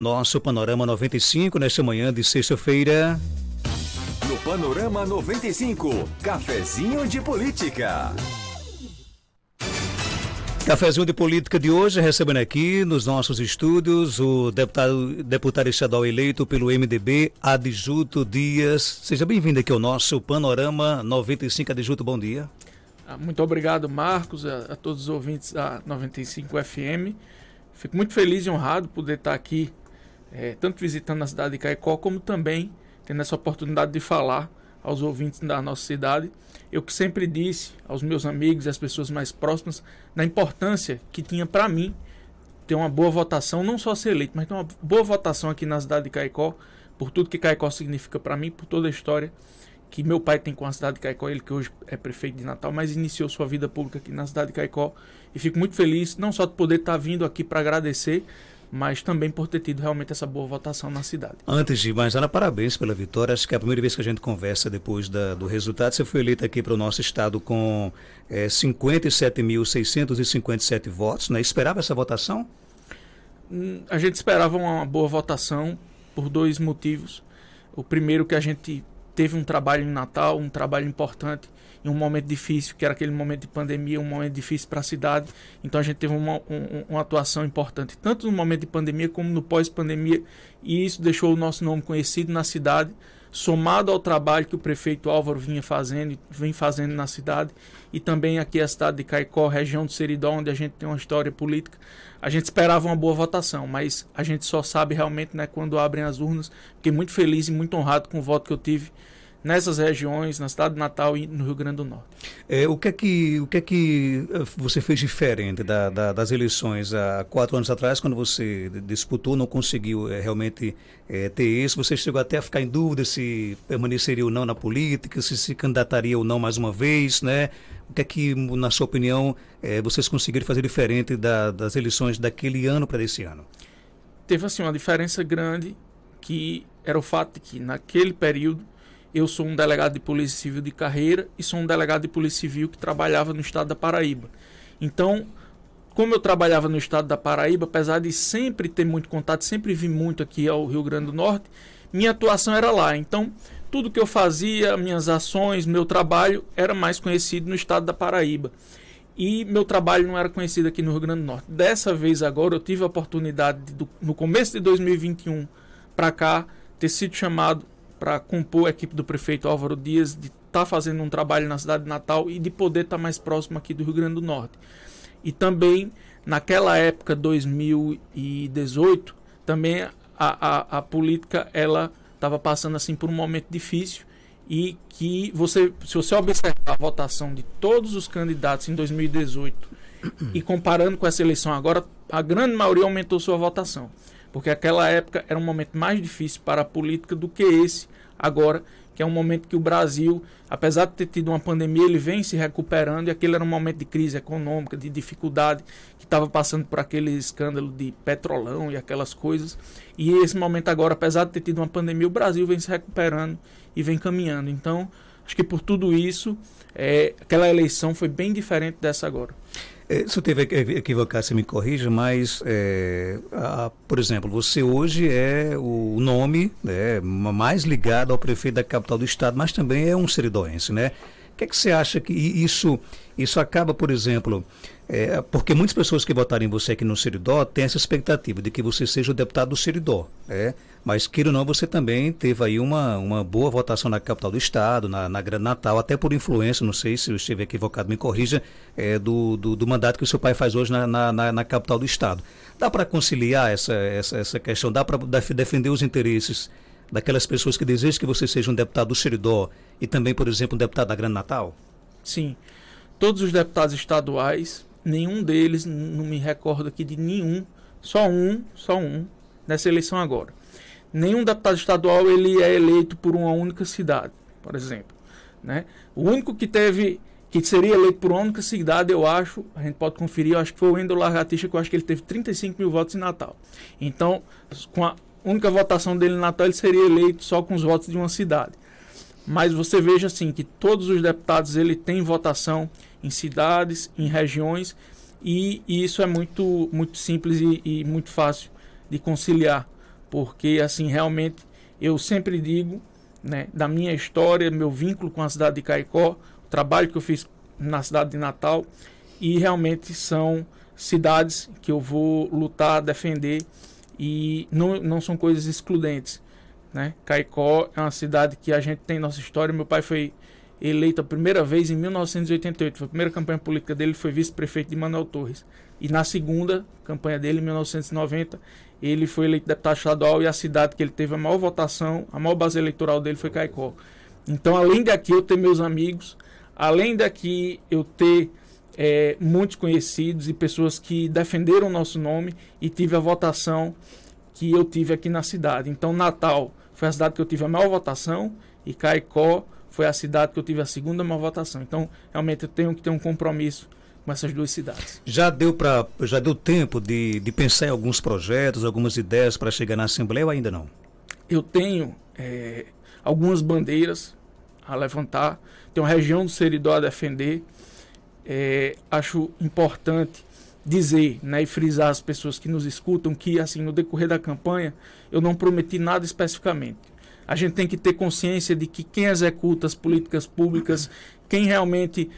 Nosso Panorama 95, nesta manhã de sexta-feira. No Panorama 95, cafezinho de política. Cafezinho de política de hoje, recebendo aqui nos nossos estúdios o deputado, deputado estadual eleito pelo MDB, Adjuto Dias. Seja bem-vindo aqui ao nosso Panorama 95. Adjuto, bom dia. Ah, muito obrigado, Marcos, a, a todos os ouvintes da 95 FM. Fico muito feliz e honrado por poder estar aqui é, tanto visitando a cidade de Caicó, como também tendo essa oportunidade de falar aos ouvintes da nossa cidade. Eu que sempre disse aos meus amigos e às pessoas mais próximas da importância que tinha para mim ter uma boa votação, não só ser eleito, mas ter uma boa votação aqui na cidade de Caicó, por tudo que Caicó significa para mim, por toda a história que meu pai tem com a cidade de Caicó, ele que hoje é prefeito de Natal, mas iniciou sua vida pública aqui na cidade de Caicó. E fico muito feliz, não só de poder estar tá vindo aqui para agradecer, mas também por ter tido realmente essa boa votação na cidade. Antes de mais nada, parabéns pela vitória. Acho que é a primeira vez que a gente conversa depois da, do resultado. Você foi eleita aqui para o nosso estado com é, eh, 57.657 votos, né? Esperava essa votação? Hum, a gente esperava uma boa votação por dois motivos. O primeiro que a gente teve um trabalho em Natal, um trabalho importante num momento difícil, que era aquele momento de pandemia, um momento difícil para a cidade. Então a gente teve uma, um, uma atuação importante, tanto no momento de pandemia como no pós-pandemia, e isso deixou o nosso nome conhecido na cidade, somado ao trabalho que o prefeito Álvaro vinha fazendo, vem fazendo na cidade, e também aqui a cidade de Caicó, região do Seridó, onde a gente tem uma história política. A gente esperava uma boa votação, mas a gente só sabe realmente né, quando abrem as urnas. Fiquei muito feliz e muito honrado com o voto que eu tive nessas regiões, na cidade de Natal e no Rio Grande do Norte. É, o, que é que, o que é que eh, você fez diferente da, da, das eleições há quatro anos atrás, quando você disputou, não conseguiu é, realmente é, ter isso? Você chegou até a ficar em dúvida se permaneceria ou não na política, se se candidataria ou não mais uma vez, né? O que é que, na sua opinião, vocês conseguiram fazer diferente da, das eleições daquele ano para esse ano? Teve assim uma diferença grande que era o fato de que naquele período eu sou um delegado de Polícia Civil de carreira e sou um delegado de Polícia Civil que trabalhava no estado da Paraíba. Então, como eu trabalhava no estado da Paraíba, apesar de sempre ter muito contato, sempre vi muito aqui ao Rio Grande do Norte, minha atuação era lá. Então, tudo que eu fazia, minhas ações, meu trabalho era mais conhecido no estado da Paraíba. E meu trabalho não era conhecido aqui no Rio Grande do Norte. Dessa vez agora eu tive a oportunidade de, no começo de 2021 para cá ter sido chamado para compor a equipe do prefeito Álvaro Dias, de estar tá fazendo um trabalho na cidade de Natal e de poder estar tá mais próximo aqui do Rio Grande do Norte. E também, naquela época, 2018, também a, a, a política ela estava passando assim por um momento difícil e que você, se você observar a votação de todos os candidatos em 2018 e comparando com essa eleição agora, a grande maioria aumentou sua votação. Porque aquela época era um momento mais difícil para a política do que esse agora, que é um momento que o Brasil, apesar de ter tido uma pandemia, ele vem se recuperando e aquele era um momento de crise econômica, de dificuldade, que estava passando por aquele escândalo de petrolão e aquelas coisas. E esse momento agora, apesar de ter tido uma pandemia, o Brasil vem se recuperando e vem caminhando. Então, acho que por tudo isso, é, aquela eleição foi bem diferente dessa agora. É, Se eu tiver equivocar, assim, você me corrija, mas, é, a, por exemplo, você hoje é o nome né, mais ligado ao prefeito da capital do estado, mas também é um seridoense, né? que, é que você acha que isso, isso acaba, por exemplo, é, porque muitas pessoas que votaram em você aqui no Seridó têm essa expectativa de que você seja o deputado do Seridó, é? mas queira ou não, você também teve aí uma, uma boa votação na capital do estado, na, na Grande Natal, até por influência, não sei se eu estiver equivocado, me corrija, é, do, do, do, mandato que o seu pai faz hoje na, na, na, na capital do estado. Dá para conciliar essa, essa, essa questão? Dá para defender os interesses daquelas pessoas que desejam que você seja um deputado do Seridó e também, por exemplo, um deputado da Grande Natal? Sim. Todos os deputados estaduais, nenhum deles, não me recordo aqui de nenhum, só um, só um, nessa eleição agora. Nenhum deputado estadual ele é eleito por uma única cidade, por exemplo. Né? O único que teve que seria eleito por uma única cidade, eu acho, a gente pode conferir, eu acho que foi o Endo Largatista, que eu acho que ele teve 35 mil votos em Natal. Então, com a, única votação dele em Natal ele seria eleito só com os votos de uma cidade. Mas você veja assim que todos os deputados ele tem votação em cidades, em regiões e, e isso é muito muito simples e, e muito fácil de conciliar, porque assim realmente eu sempre digo né, da minha história, meu vínculo com a cidade de Caicó, o trabalho que eu fiz na cidade de Natal e realmente são cidades que eu vou lutar, defender e não, não são coisas excludentes. Né? Caicó é uma cidade que a gente tem nossa história. Meu pai foi eleito a primeira vez em 1988. Foi a primeira campanha política dele, foi vice-prefeito de Manuel Torres. E na segunda campanha dele, em 1990, ele foi eleito deputado estadual e a cidade que ele teve a maior votação, a maior base eleitoral dele foi Caicó. Então, além daqui eu ter meus amigos, além daqui eu ter é, muitos conhecidos e pessoas que defenderam o nosso nome e tive a votação que eu tive aqui na cidade. Então, Natal foi a cidade que eu tive a maior votação e Caicó foi a cidade que eu tive a segunda maior votação. Então, realmente eu tenho que ter um compromisso com essas duas cidades. Já deu para já deu tempo de, de pensar em alguns projetos, algumas ideias para chegar na Assembleia ou ainda não? Eu tenho é, algumas bandeiras a levantar, Tenho a região do Seridó a defender é, acho importante dizer né, e frisar às pessoas que nos escutam que, assim, no decorrer da campanha, eu não prometi nada especificamente. A gente tem que ter consciência de que quem executa as políticas públicas, quem realmente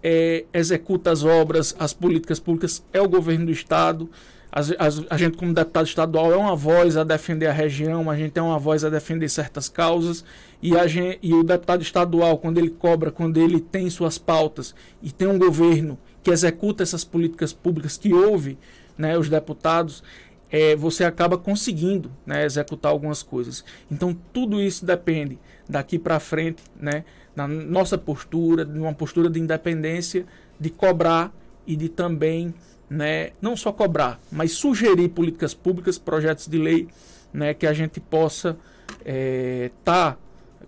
é, executa as obras, as políticas públicas, é o governo do Estado as, as, a gente, como deputado estadual, é uma voz a defender a região, a gente é uma voz a defender certas causas, e, a gente, e o deputado estadual, quando ele cobra, quando ele tem suas pautas e tem um governo que executa essas políticas públicas, que ouve né, os deputados, é, você acaba conseguindo né, executar algumas coisas. Então, tudo isso depende daqui para frente, né, na nossa postura, de uma postura de independência, de cobrar e de também né, não só cobrar, mas sugerir políticas públicas, projetos de lei né, que a gente possa estar eh, é, tá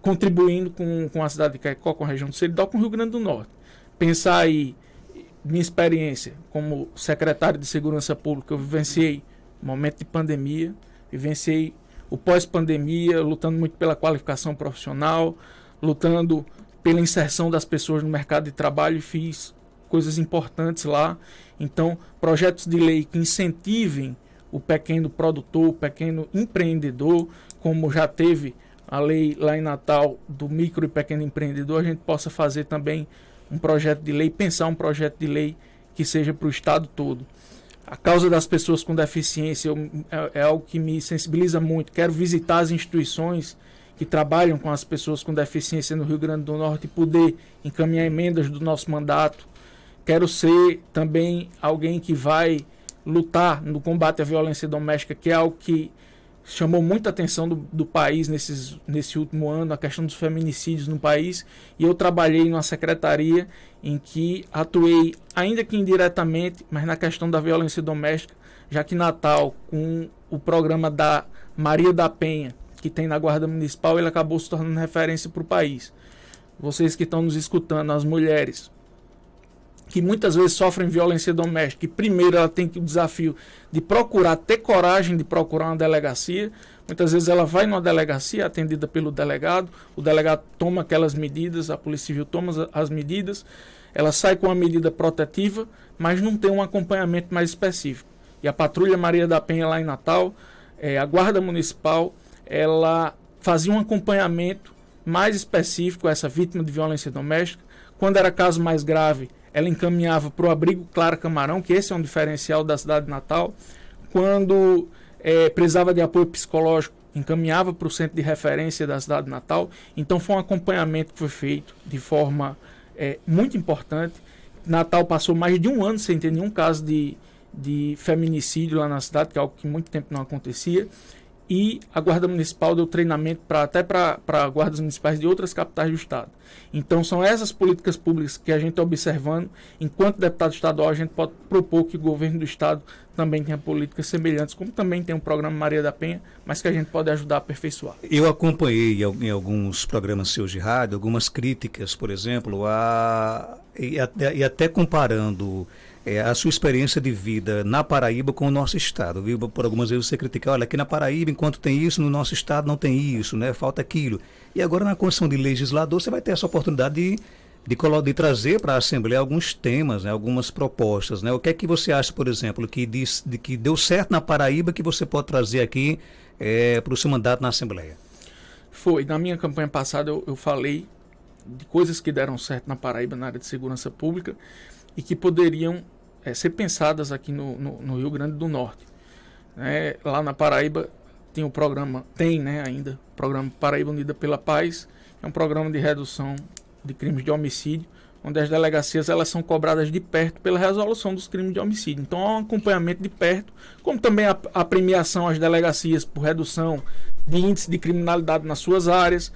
contribuindo com, com a cidade de Caicó, com a região do Seridó, com o Rio Grande do Norte. Pensar aí, minha experiência como secretário de Segurança Pública, eu vivenciei momento de pandemia, vivenciei o pós-pandemia, lutando muito pela qualificação profissional, lutando pela inserção das pessoas no mercado de trabalho e fiz coisas importantes lá. Então, projetos de lei que incentivem o pequeno produtor, o pequeno empreendedor, como já teve a lei lá em Natal do micro e pequeno empreendedor, a gente possa fazer também um projeto de lei, pensar um projeto de lei que seja para o Estado todo. A causa das pessoas com deficiência é, é algo que me sensibiliza muito. Quero visitar as instituições que trabalham com as pessoas com deficiência no Rio Grande do Norte e poder encaminhar emendas do nosso mandato Quero ser também alguém que vai lutar no combate à violência doméstica, que é algo que chamou muita atenção do, do país nesses, nesse último ano, a questão dos feminicídios no país. E eu trabalhei numa secretaria em que atuei, ainda que indiretamente, mas na questão da violência doméstica, já que Natal, com o programa da Maria da Penha, que tem na Guarda Municipal, ele acabou se tornando referência para o país. Vocês que estão nos escutando, as mulheres, que muitas vezes sofrem violência doméstica, e primeiro ela tem o desafio de procurar, ter coragem de procurar uma delegacia. Muitas vezes ela vai numa delegacia atendida pelo delegado, o delegado toma aquelas medidas, a Polícia Civil toma as medidas, ela sai com uma medida protetiva, mas não tem um acompanhamento mais específico. E a Patrulha Maria da Penha lá em Natal, é, a Guarda Municipal, ela fazia um acompanhamento mais específico a essa vítima de violência doméstica. Quando era caso mais grave, ela encaminhava para o abrigo Clara Camarão, que esse é um diferencial da cidade de natal. Quando é, precisava de apoio psicológico, encaminhava para o centro de referência da cidade de natal. Então foi um acompanhamento que foi feito de forma é, muito importante. Natal passou mais de um ano sem ter nenhum caso de, de feminicídio lá na cidade, que é algo que muito tempo não acontecia e a Guarda Municipal deu treinamento para até para guardas municipais de outras capitais do Estado. Então, são essas políticas públicas que a gente observando, enquanto deputado estadual, a gente pode propor que o governo do Estado também tenha políticas semelhantes, como também tem o programa Maria da Penha, mas que a gente pode ajudar a aperfeiçoar. Eu acompanhei em alguns programas seus de rádio algumas críticas, por exemplo, a, e até, e até comparando é, a sua experiência de vida na Paraíba com o nosso estado. Viu? Por algumas vezes você critica, olha, aqui na Paraíba, enquanto tem isso, no nosso estado não tem isso, né? falta aquilo. E agora, na condição de legislador, você vai ter essa oportunidade de, de, de trazer para a Assembleia alguns temas, né? algumas propostas. Né? O que é que você acha, por exemplo, que, diz, de, que deu certo na Paraíba que você pode trazer aqui é, para o seu mandato na Assembleia? Foi. Na minha campanha passada, eu, eu falei de coisas que deram certo na Paraíba na área de segurança pública e que poderiam é, ser pensadas aqui no, no, no, Rio Grande do Norte. É, lá na Paraíba tem o programa, tem né, ainda, o programa Paraíba Unida pela Paz, é um programa de redução de crimes de homicídio, onde as delegacias elas são cobradas de perto pela resolução dos crimes de homicídio. Então há um acompanhamento de perto, como também a, a premiação às delegacias por redução de índice de criminalidade nas suas áreas,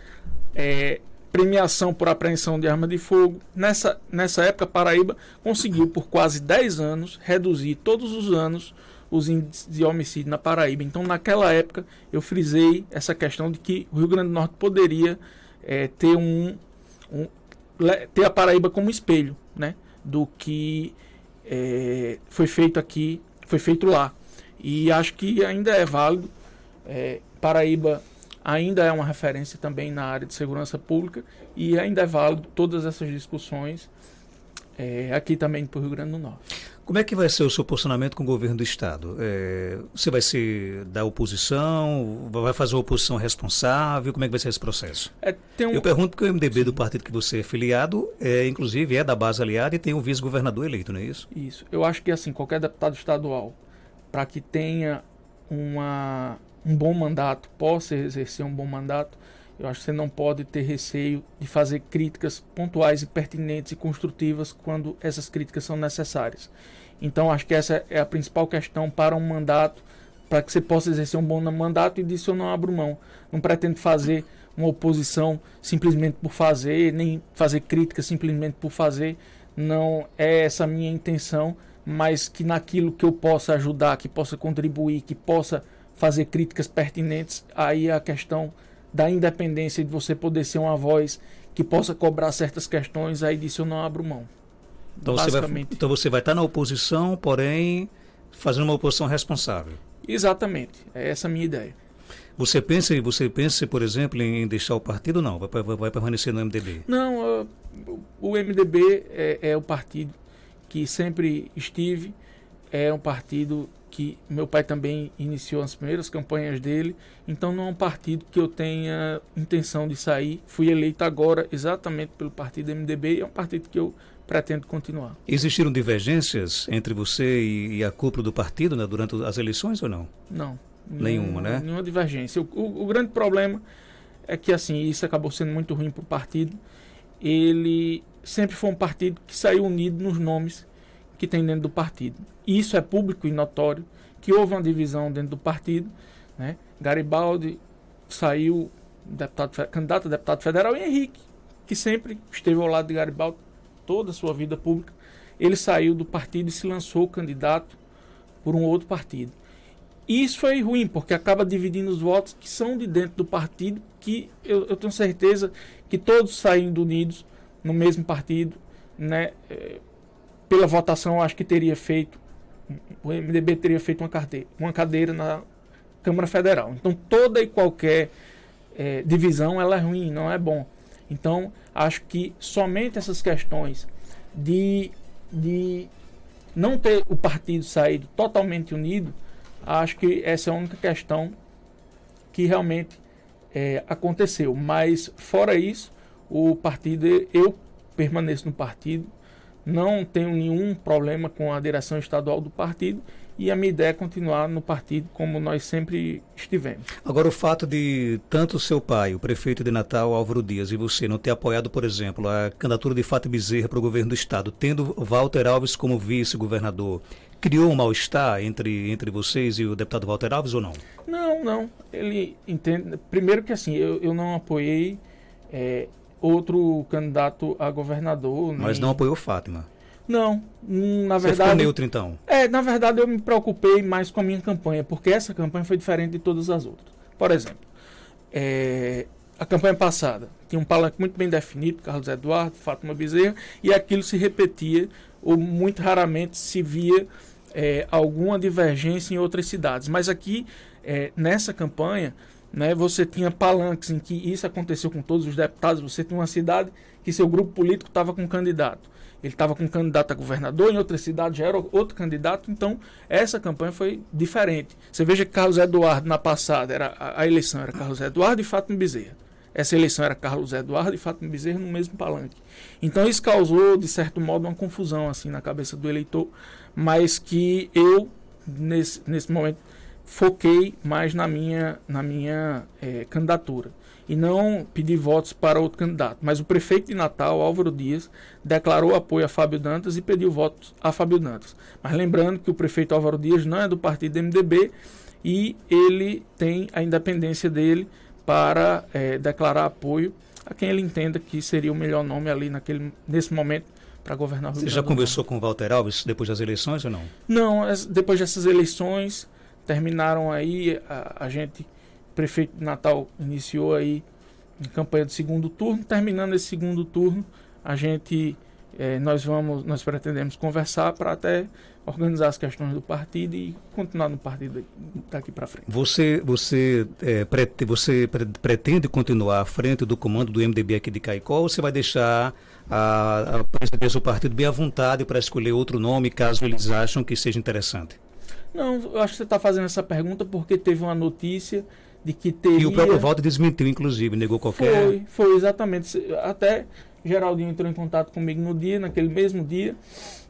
é, premiação por apreensão de arma de fogo. Nessa, nessa época, Paraíba conseguiu, por quase 10 anos, reduzir todos os anos os índices de homicídio na Paraíba. Então, naquela época, eu frisei essa questão de que o Rio Grande do Norte poderia é, ter um, um, ter a Paraíba como espelho, né, do que é, foi feito aqui, foi feito lá. E acho que ainda é válido. É, Paraíba ainda é uma referência também na área de segurança pública e ainda é válido todas essas discussões é, aqui também para o Rio Grande do Norte. Como é que vai ser o seu posicionamento com o governo do Estado? É, você vai ser da oposição? Vai fazer uma oposição responsável? Como é que vai ser esse processo? É, um... Eu pergunto porque o MDB Sim. do partido que você é filiado, é, inclusive, é da base aliada e tem um vice-governador eleito, não é isso? Isso. Eu acho que, assim, qualquer deputado estadual, para que tenha uma um bom mandato, possa exercer um bom mandato, eu acho que você não pode ter receio de fazer críticas pontuais e pertinentes e construtivas quando essas críticas são necessárias. Então, acho que essa é a principal questão para um mandato, para que você possa exercer um bom mandato e disso eu não abro mão. Não pretendo fazer uma oposição simplesmente por fazer, nem fazer críticas simplesmente por fazer. Não é essa a minha intenção, mas que naquilo que eu possa ajudar, que possa contribuir, que possa fazer críticas pertinentes aí a questão da independência de você poder ser uma voz que possa cobrar certas questões, aí disso eu não abro mão. Então você vai, então você vai estar tá na oposição, porém fazendo uma oposição responsável. Exatamente, é essa a minha ideia. Você pensa, você pensa, por exemplo, em deixar o partido ou não? Vai, vai, vai, permanecer no MDB? Não, o MDB é, é o partido que sempre estive, é um partido que meu pai também iniciou as primeiras campanhas dele, então não é um partido que eu tenha intenção de sair. Fui eleito agora exatamente pelo partido MDB, e é um partido que eu pretendo continuar. Existiram divergências entre você e, a cúpula do partido né, durante as eleições ou não? Não. Nenhuma, nenhuma né? Nenhuma divergência. O, o, o grande problema é que assim isso acabou sendo muito ruim para o partido. Ele sempre foi um partido que saiu unido nos nomes que tem dentro do partido. Isso é público e notório, que houve uma divisão dentro do partido. Né? Garibaldi saiu deputado, candidato a deputado federal e Henrique, que sempre esteve ao lado de Garibaldi toda a sua vida pública, ele saiu do partido e se lançou candidato por um outro partido. E isso foi ruim, porque acaba dividindo os votos que são de dentro do partido, que eu, eu tenho certeza que todos saindo unidos no mesmo partido, né? É, pela votação, acho que teria feito, o MDB teria feito uma cadeira, uma cadeira na Câmara Federal. Então, toda e qualquer é, divisão ela é ruim, não é bom. Então, acho que somente essas questões de, de não ter o partido saído totalmente unido, acho que essa é a única questão que realmente é, aconteceu. Mas, fora isso, o partido, eu permaneço no partido, não tenho nenhum problema com a direção estadual do partido e a minha ideia é continuar no partido como nós sempre estivemos. Agora, o fato de tanto seu pai, o prefeito de Natal, Álvaro Dias, e você não ter apoiado, por exemplo, a candidatura de Fátima Bezerra para o governo do Estado, tendo Walter Alves como vice-governador, criou um mal-estar entre, entre vocês e o deputado Walter Alves ou não? Não, não. Ele entende. Primeiro que assim, eu, eu não apoiei. É, outro candidato a governador. Mas não apoiou Fátima. Não, hum, na verdade. Você neutro então? É, na verdade eu me preocupei mais com a minha campanha, porque essa campanha foi diferente de todas as outras. Por exemplo, é, a campanha passada tinha um palanque muito bem definido, Carlos Eduardo, Fátima Bezerra, e aquilo se repetia, ou muito raramente se via é, alguma divergência em outras cidades. Mas aqui, é, nessa campanha, né? Você tinha palanques em que isso aconteceu com todos os deputados. Você tinha uma cidade que seu grupo político estava com um candidato. Ele estava com um candidato a governador, em outra cidade já era outro candidato, então essa campanha foi diferente. Você veja que Carlos Eduardo, na passada, era a, eleição era Carlos Eduardo e Fátima Bezerra. Essa eleição era Carlos Eduardo e Fátima Bezerra no mesmo palanque. Então isso causou, de certo modo, uma confusão assim na cabeça do eleitor, mas que eu, nesse, nesse momento, foquei mais na minha, na minha é, candidatura e não pedi votos para outro candidato. Mas o prefeito de Natal, Álvaro Dias, declarou apoio a Fábio Dantas e pediu votos a Fábio Dantas. Mas lembrando que o prefeito Álvaro Dias não é do partido MDB e ele tem a independência dele para é, declarar apoio a quem ele entenda que seria o melhor nome ali naquele, nesse momento para governar o Rio Você já conversou com o Walter Alves depois das eleições ou não? Não, depois dessas eleições terminaram aí, a, a gente, o prefeito de Natal iniciou aí a campanha do segundo turno. Terminando esse segundo turno, a gente, é, nós vamos, nós pretendemos conversar para até organizar as questões do partido e continuar no partido daqui para frente. Você, você, é, você pretende continuar à frente do comando do MDB aqui de Caicó ou você vai deixar a, a presidência do partido bem à vontade para escolher outro nome caso eles acham que seja interessante? Não, eu acho que você está fazendo essa pergunta porque teve uma notícia de que teria... E o próprio Walter desmentiu, inclusive, negou qualquer... Foi, foi, exatamente. Até Geraldinho entrou em contato comigo no dia, naquele mesmo dia,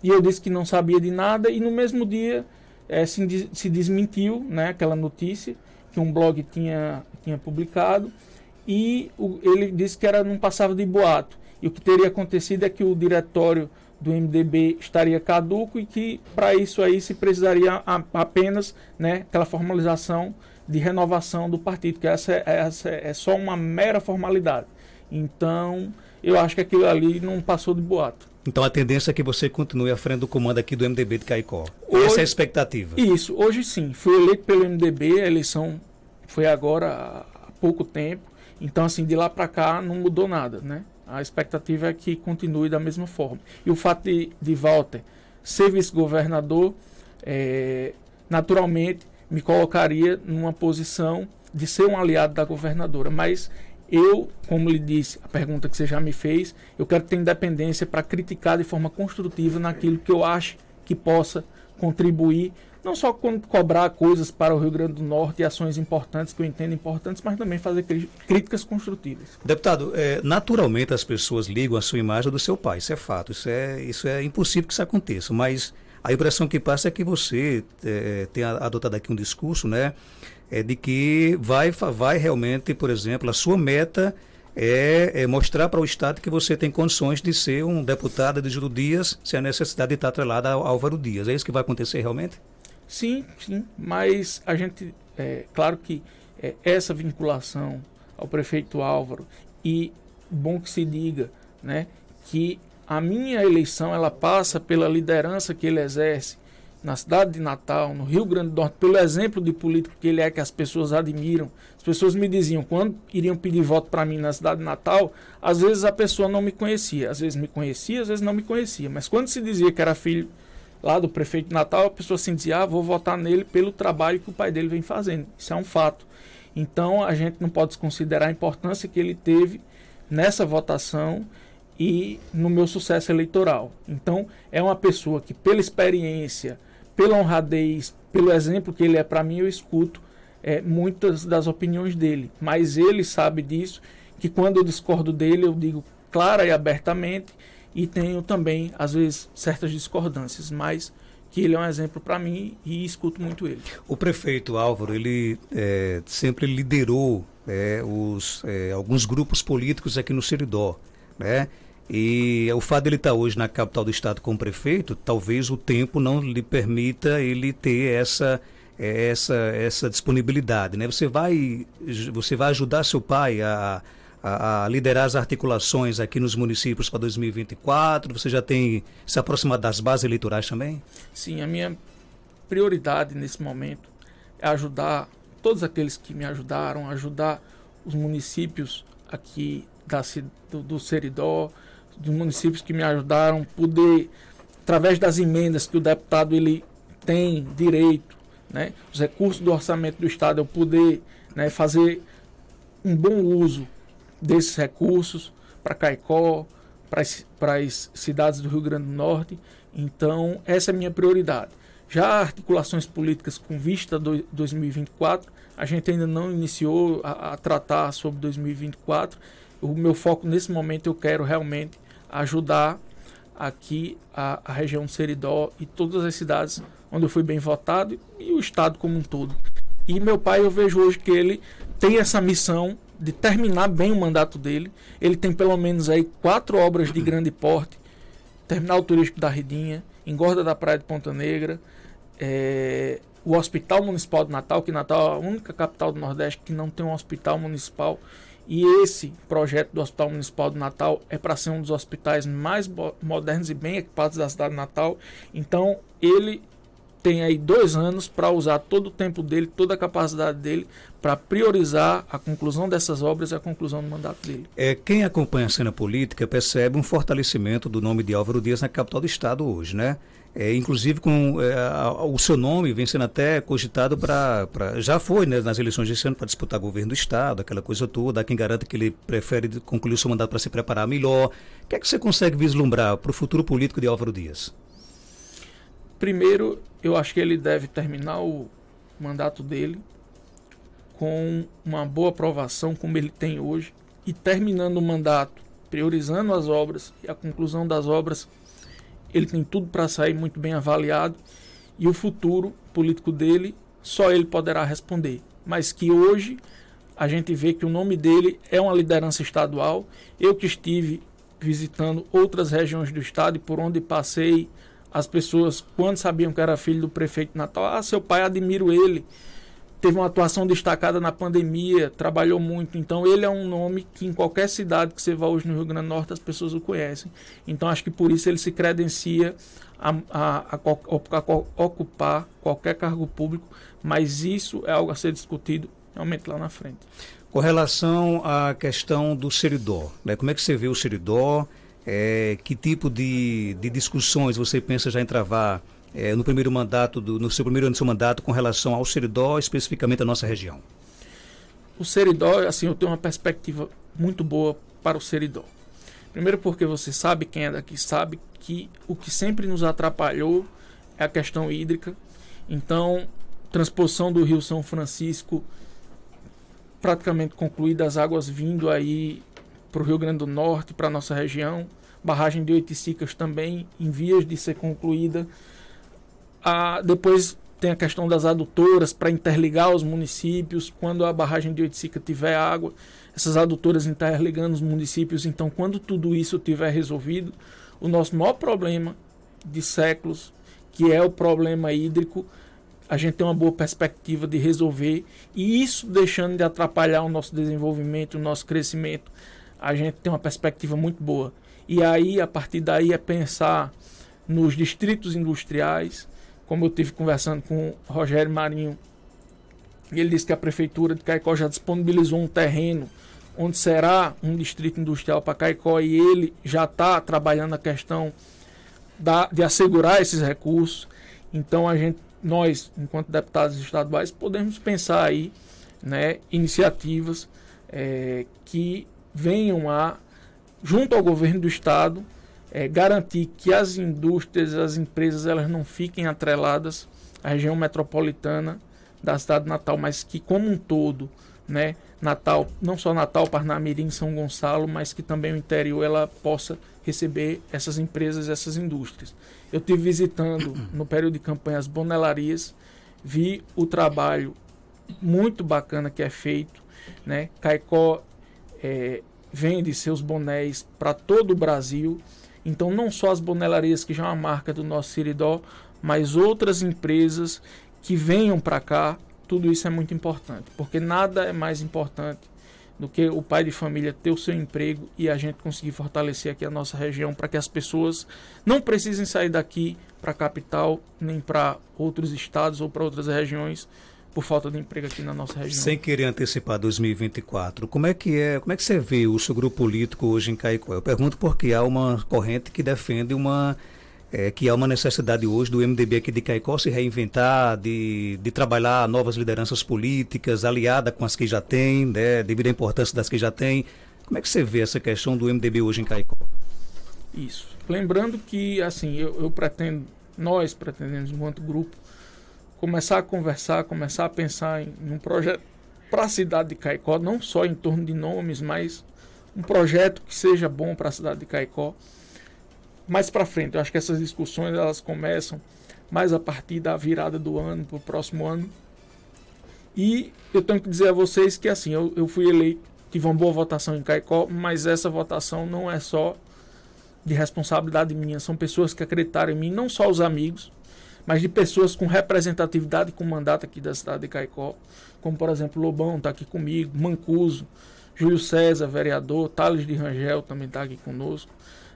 e eu disse que não sabia de nada, e no mesmo dia é, se, se desmentiu né, aquela notícia que um blog tinha, tinha publicado, e o, ele disse que era não passava de boato. E o que teria acontecido é que o diretório do MDB estaria caduco e que para isso aí se precisaria apenas né, aquela formalização de renovação do partido, que essa é, essa é, é só uma mera formalidade. Então, eu acho que aquilo ali não passou de boato. Então a tendência é que você continue à frente do comando aqui do MDB de Caicó. Hoje, Essa é a expectativa. Isso, hoje sim. Fui eleito pelo MDB, a eleição foi agora há pouco tempo. Então, assim, de lá para cá não mudou nada, né? A expectativa é que continue da mesma forma. E o fato de, de Walter ser vice-governador, é, naturalmente, me colocaria numa posição de ser um aliado da governadora. Mas eu, como lhe disse, a pergunta que você já me fez, eu quero ter independência para criticar de forma construtiva naquilo que eu acho que possa contribuir não só cobrar coisas para o Rio Grande do Norte e ações importantes que eu entendo importantes, mas também fazer críticas construtivas. Deputado, é, naturalmente as pessoas ligam a sua imagem do seu pai, isso é fato, isso é, isso é impossível que isso aconteça, mas a impressão que passa é que você é, tem adotado aqui um discurso, né, é de que vai, vai realmente, por exemplo, a sua meta é, é, mostrar para o Estado que você tem condições de ser um deputado de Júlio Dias, se a necessidade de estar atrelada ao Álvaro Dias. É isso que vai acontecer realmente? Sim, sim, mas a gente, é, claro que é, essa vinculação ao prefeito Álvaro e bom que se diga, né, que a minha eleição ela passa pela liderança que ele exerce na cidade de Natal, no Rio Grande do Norte, pelo exemplo de político que ele é que as pessoas admiram. As pessoas me diziam quando iriam pedir voto para mim na cidade de Natal, às vezes a pessoa não me conhecia, às vezes me conhecia, às vezes não me conhecia, mas quando se dizia que era filho lá do prefeito de Natal, a pessoa assim dizia, ah, vou votar nele pelo trabalho que o pai dele vem fazendo. Isso é um fato. Então a gente não pode desconsiderar a importância que ele teve nessa votação e no meu sucesso eleitoral. Então é uma pessoa que pela experiência, pela honradez, pelo exemplo que ele é para mim, eu escuto é, muitas das opiniões dele. Mas ele sabe disso, que quando eu discordo dele, eu digo clara e abertamente e tenho também, às vezes, certas discordâncias, mas que ele é um exemplo para mim e escuto muito ele. O prefeito Álvaro, ele é, sempre liderou é, os, é, alguns grupos políticos aqui no Seridó, né? E o fato de ele estar tá hoje na capital do estado como prefeito, talvez o tempo não lhe permita ele ter essa é, essa essa disponibilidade, né? Você vai você vai ajudar seu pai a a, liderar as articulações aqui nos municípios para 2024? Você já tem se aproximado das bases eleitorais também? Sim, a minha prioridade nesse momento é ajudar todos aqueles que me ajudaram, ajudar os municípios aqui da, do, do Seridó, dos municípios que me ajudaram, poder, através das emendas que o deputado ele tem direito, né, os recursos do orçamento do Estado, eu poder né, fazer um bom uso desses recursos para Caicó, para as cidades do Rio Grande do Norte. Então, essa é a minha prioridade. Já articulações políticas com vista a 2024, a gente ainda não iniciou a, a tratar sobre 2024. O meu foco nesse momento eu quero realmente ajudar aqui a, a, região Seridó e todas as cidades onde eu fui bem votado e o estado como um todo. E meu pai, eu vejo hoje que ele tem essa missão de terminar bem o mandato dele. Ele tem pelo menos aí quatro obras de grande porte: Terminal Turístico da Redinha, Engorda da Praia de Ponta Negra, é, o Hospital Municipal de Natal, que Natal é a única capital do Nordeste que não tem um hospital municipal. E esse projeto do Hospital Municipal de Natal é para ser um dos hospitais mais modernos e bem equipados da cidade de Natal. Então, ele tem aí dois anos para usar todo o tempo dele, toda a capacidade dele para priorizar a conclusão dessas obras e a conclusão do mandato dele. É, quem acompanha a cena política percebe um fortalecimento do nome de Álvaro Dias na capital do Estado hoje, né? É, inclusive com é, a, o seu nome vem sendo até cogitado para já foi né, nas eleições desse ano para disputar governo do estado aquela coisa toda há quem garanta que ele prefere concluir o seu mandato para se preparar melhor o que é que você consegue vislumbrar para o futuro político de Álvaro Dias primeiro eu acho que ele deve terminar o mandato dele com uma boa aprovação, como ele tem hoje, e terminando o mandato, priorizando as obras e a conclusão das obras, ele tem tudo para sair muito bem avaliado e o futuro político dele só ele poderá responder. Mas que hoje a gente vê que o nome dele é uma liderança estadual. Eu que estive visitando outras regiões do estado e por onde passei as pessoas, quando sabiam que era filho do prefeito Natal, ah, seu pai, admiro ele. Teve uma atuação destacada na pandemia, trabalhou muito. Então, ele é um nome que em qualquer cidade que você vá hoje no Rio Grande do Norte, as pessoas o conhecem. Então, acho que por isso ele se credencia a, a, a, a ocupar qualquer cargo público. Mas isso é algo a ser discutido realmente lá na frente. Com relação à questão do seridó, né? como é que você vê o seridó? É, que tipo de, de discussões você pensa já em travar é, no primeiro mandato, do, no seu primeiro ano do seu mandato, com relação ao Seridó, especificamente à nossa região? O Seridó, assim, eu tenho uma perspectiva muito boa para o Seridó. Primeiro porque você sabe, quem é daqui sabe, que o que sempre nos atrapalhou é a questão hídrica. Então, transposição do Rio São Francisco praticamente concluída, as águas vindo aí para o Rio Grande do Norte, para a nossa região. Barragem de Oiticicas também em vias de ser concluída. Ah, depois tem a questão das adutoras para interligar os municípios. Quando a barragem de Oiticica tiver água, essas adutoras interligando os municípios. Então, quando tudo isso tiver resolvido, o nosso maior problema de séculos, que é o problema hídrico, a gente tem uma boa perspectiva de resolver. E isso deixando de atrapalhar o nosso desenvolvimento, o nosso crescimento, a gente tem uma perspectiva muito boa. E aí, a partir daí, é pensar nos distritos industriais, como eu tive conversando com o Rogério Marinho, ele disse que a prefeitura de Caicó já disponibilizou um terreno onde será um distrito industrial para Caicó e ele já está trabalhando a questão da, de assegurar esses recursos. Então a gente, nós, enquanto deputados estaduais, podemos pensar aí né, iniciativas é, que venham a, junto ao governo do estado, é, garantir que as indústrias, as empresas, elas não fiquem atreladas à região metropolitana da cidade de Natal, mas que como um todo, né, Natal, não só Natal, Parnamirim, São Gonçalo, mas que também o interior ela possa receber essas empresas, essas indústrias. Eu tive visitando no período de campanha as bonelarias, vi o trabalho muito bacana que é feito, né? Caicó é, vende seus bonés para todo o Brasil. Então, não só as bonelarias, que já é uma marca do nosso Siridó, mas outras empresas que venham para cá. Tudo isso é muito importante, porque nada é mais importante do que o pai de família ter o seu emprego e a gente conseguir fortalecer aqui a nossa região para que as pessoas não precisem sair daqui para a capital, nem para outros estados ou para outras regiões, por falta de emprego aqui na nossa região. Sem querer antecipar 2024, como é que é, como é que você vê o seu grupo político hoje em Caicó? Eu pergunto porque há uma corrente que defende uma é, que há uma necessidade hoje do MDB aqui de Caicó se reinventar, de, de trabalhar novas lideranças políticas, aliada com as que já tem, né, devido à importância das que já tem. Como é que você vê essa questão do MDB hoje em Caicó? Isso. Lembrando que, assim, eu, eu pretendo, nós pretendemos, enquanto grupo, começar a conversar, começar a pensar em, em um projeto para a cidade de Caicó, não só em torno de nomes, mas um projeto que seja bom para a cidade de Caicó. Mais para frente, eu acho que essas discussões elas começam mais a partir da virada do ano para o próximo ano. E eu tenho que dizer a vocês que assim, eu, eu fui eleito, tive uma boa votação em Caicó, mas essa votação não é só de responsabilidade minha, são pessoas que acreditaram em mim, não só os amigos, mas de pessoas com representatividade, com mandato aqui da cidade de Caicó, como por exemplo Lobão está aqui comigo, Mancuso, Júlio César, vereador, Thales de Rangel também está aqui conosco,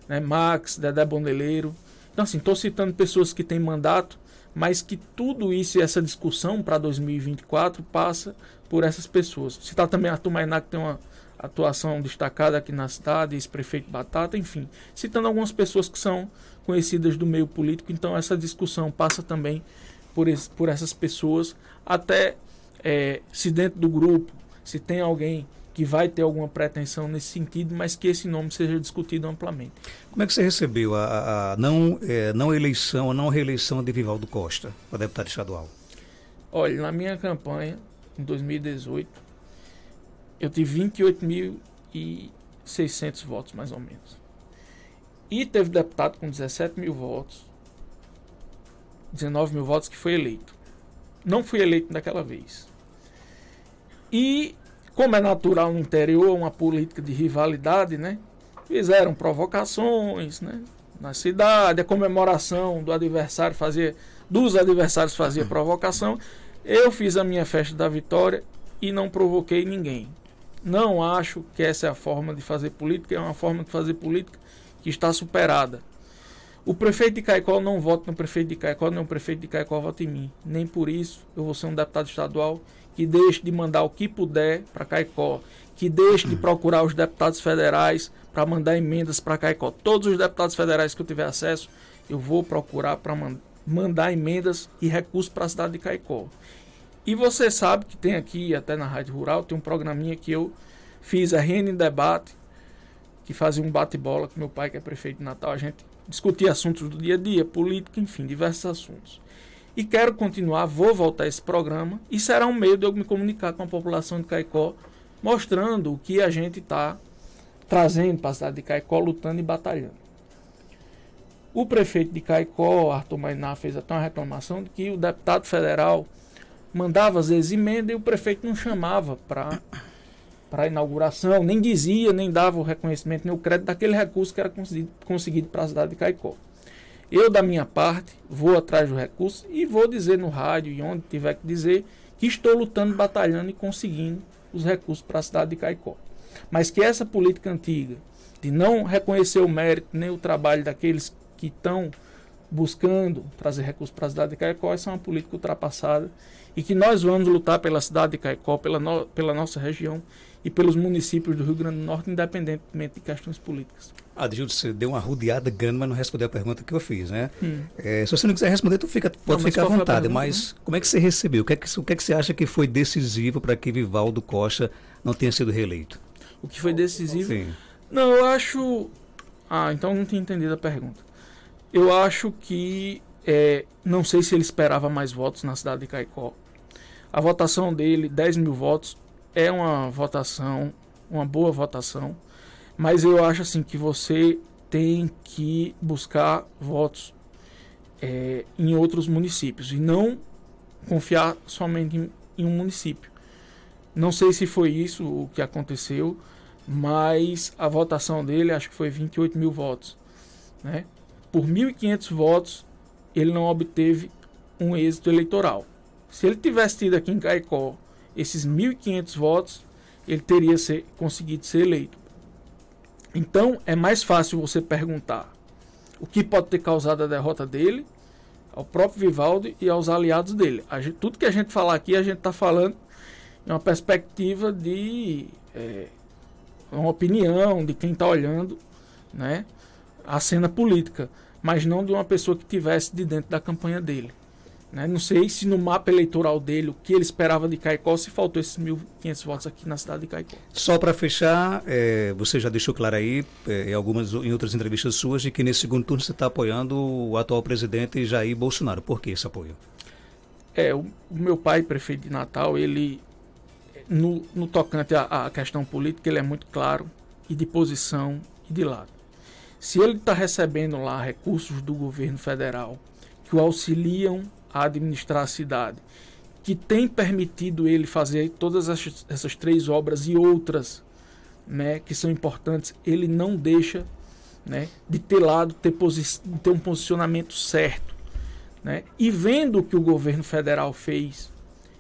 né? Max, Dedé Bondeleiro. Então assim, estou citando pessoas que têm mandato, mas que tudo isso e essa discussão para 2024 passa por essas pessoas. Citar também Arthur Mainá, que tem uma atuação destacada aqui na cidade, ex-prefeito Batata, enfim, citando algumas pessoas que são conhecidas do meio político, então essa discussão passa também por, esse, por essas pessoas, até é, se dentro do grupo, se tem alguém que vai ter alguma pretensão nesse sentido, mas que esse nome seja discutido amplamente. Como é que você recebeu a, a não, é, não eleição, a não reeleição de Vivaldo Costa para deputado estadual? Olha, na minha campanha, em 2018, eu tive 28.600 votos, mais ou menos. E teve deputado com 17 mil votos, 19 mil votos que foi eleito. Não fui eleito naquela vez. E, como é natural no interior, uma política de rivalidade, né? Fizeram provocações, né? Na cidade, a comemoração do adversário fazia, dos adversários fazia provocação. Eu fiz a minha festa da vitória e não provoquei ninguém. Não acho que essa é a forma de fazer política, é uma forma de fazer política que está superada. O prefeito de Caicó não vota no prefeito de Caicó, nem o prefeito de Caicó vota em mim. Nem por isso eu vou ser um deputado estadual que deixe de mandar o que puder para Caicó, que deixe de procurar os deputados federais para mandar emendas para Caicó. Todos os deputados federais que eu tiver acesso, eu vou procurar para mandar emendas e recursos para a cidade de Caicó. E você sabe que tem aqui, até na Rádio Rural, tem um programinha que eu fiz a Rn Debate, que fazia um bate-bola com meu pai, que é prefeito de Natal. A gente discutia assuntos do dia a dia, política, enfim, diversos assuntos. E quero continuar, vou voltar esse programa e será um meio de eu me comunicar com a população de Caicó, mostrando o que a gente está trazendo para a cidade de Caicó, lutando e batalhando. O prefeito de Caicó, Arthur Mainá, fez até uma reclamação de que o deputado federal mandava às vezes emenda e o prefeito não chamava para para inauguração, nem dizia, nem dava o reconhecimento, nem o crédito daquele recurso que era conseguido, conseguido para a cidade de Caicó. Eu, da minha parte, vou atrás do recurso e vou dizer no rádio e onde tiver que dizer que estou lutando, batalhando e conseguindo os recursos para a cidade de Caicó. Mas que essa política antiga de não reconhecer o mérito nem o trabalho daqueles que estão buscando trazer recursos para a cidade de Caicó, essa é uma política ultrapassada e que nós vamos lutar pela cidade de Caicó, pela, no, pela nossa região e pelos municípios do Rio Grande do Norte, independentemente de questões políticas. Adilson, você deu uma rodeada grande, mas não respondeu a pergunta que eu fiz, né? Hum. É, se você não quiser responder, tu fica, pode não, ficar à vontade, pergunta, mas né? como é que você recebeu? O que, é que, o que é que você acha que foi decisivo para que Vivaldo Costa não tenha sido reeleito? O que foi decisivo? Sim. Não, eu acho... Ah, então não tinha entendido a pergunta. Eu acho que... É, não sei se ele esperava mais votos na cidade de Caicó a votação dele, 10 mil votos, é uma votação, uma boa votação. Mas eu acho assim que você tem que buscar votos é, em outros municípios e não confiar somente em, em um município. Não sei se foi isso o que aconteceu, mas a votação dele acho que foi 28 mil votos. Né? Por 1.500 votos, ele não obteve um êxito eleitoral. Se ele tivesse tido aqui em Caicó esses 1.500 votos, ele teria ser, conseguido ser eleito. Então é mais fácil você perguntar o que pode ter causado a derrota dele, ao próprio Vivaldi e aos aliados dele. Gente, tudo que a gente falar aqui, a gente está falando em uma perspectiva de é, uma opinião de quem está olhando né, a cena política, mas não de uma pessoa que tivesse de dentro da campanha dele. Né? Não sei se no mapa eleitoral dele, o que ele esperava de Caicó, se faltou esses 1.500 votos aqui na cidade de Caicó. Só para fechar, é, você já deixou claro aí, é, em algumas em outras entrevistas suas, de que nesse segundo turno você está apoiando o atual presidente Jair Bolsonaro. Por que esse apoio? É, o, o meu pai, prefeito de Natal, ele, no, no tocante à, à questão política, ele é muito claro e de posição e de lado. Se ele está recebendo lá recursos do governo federal que o auxiliam a administrar a cidade, que tem permitido ele fazer todas essas três obras e outras né, que são importantes, ele não deixa né, de ter lado, ter, ter um posicionamento certo. Né? E vendo o que o governo federal fez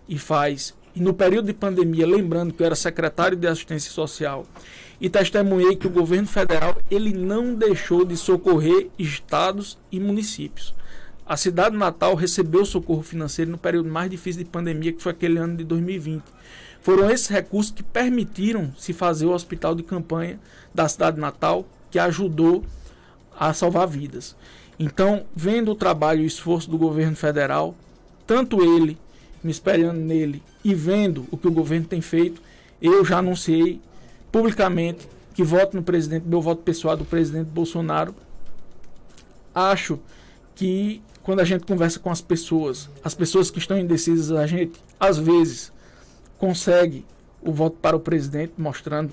e faz, e no período de pandemia, lembrando que eu era secretário de assistência social, e testemunhei que o governo federal ele não deixou de socorrer estados e municípios. A cidade natal recebeu socorro financeiro no período mais difícil de pandemia, que foi aquele ano de 2020. Foram esses recursos que permitiram se fazer o hospital de campanha da cidade natal, que ajudou a salvar vidas. Então, vendo o trabalho e o esforço do governo federal, tanto ele, me esperando nele, e vendo o que o governo tem feito, eu já anunciei publicamente que voto no presidente, meu voto pessoal do presidente Bolsonaro. Acho que quando a gente conversa com as pessoas, as pessoas que estão indecisas, a gente às vezes consegue o voto para o presidente, mostrando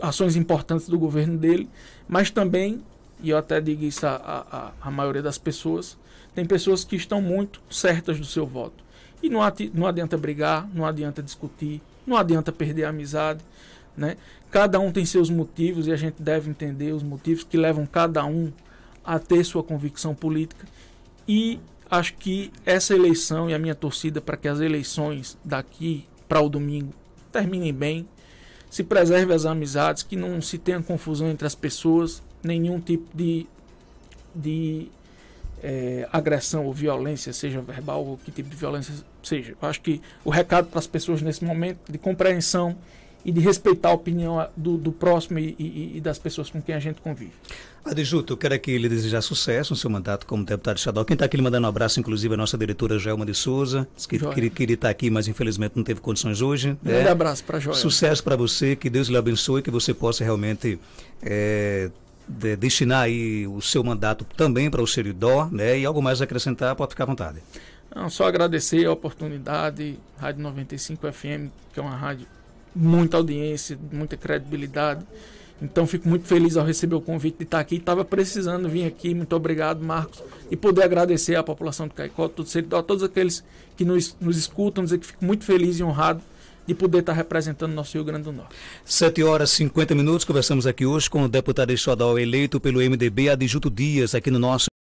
ações importantes do governo dele, mas também, e eu até digo isso à, à, à maioria das pessoas, tem pessoas que estão muito certas do seu voto. E não, não adianta brigar, não adianta discutir, não adianta perder a amizade. Né? Cada um tem seus motivos e a gente deve entender os motivos que levam cada um a ter sua convicção política e acho que essa eleição e a minha torcida para que as eleições daqui para o domingo terminem bem, se preserve as amizades, que não se tenha confusão entre as pessoas, nenhum tipo de, de é, agressão ou violência, seja verbal ou que tipo de violência seja. Eu acho que o recado para as pessoas nesse momento de compreensão e de respeitar a opinião do, do próximo e, e, e, das pessoas com quem a gente convive. Adjuto, eu quero aqui lhe desejar sucesso no seu mandato como deputado estadual. Quem está aqui lhe mandando um abraço, inclusive, é a nossa diretora Gelma de Souza, que queria, queria estar tá aqui, mas infelizmente não teve condições hoje. Um né? grande é, abraço para Joia. Sucesso para você, que Deus lhe abençoe, que você possa realmente é, de, destinar aí o seu mandato também para o Seridó, né? E algo mais a acrescentar, pode ficar à vontade. Não, só agradecer a oportunidade, Rádio 95 FM, que é uma rádio muita audiência, muita credibilidade. Então fico muito feliz ao receber o convite de estar aqui. Estava precisando vir aqui. Muito obrigado, Marcos. E poder agradecer à população do Caicó, a todos aqueles que nos, nos escutam, dizer que fico muito feliz e honrado de poder estar representando o nosso Rio Grande do Norte. 7 horas e 50 minutos. Conversamos aqui hoje com o deputado estadual eleito pelo MDB, Adjuto Dias, aqui no nosso.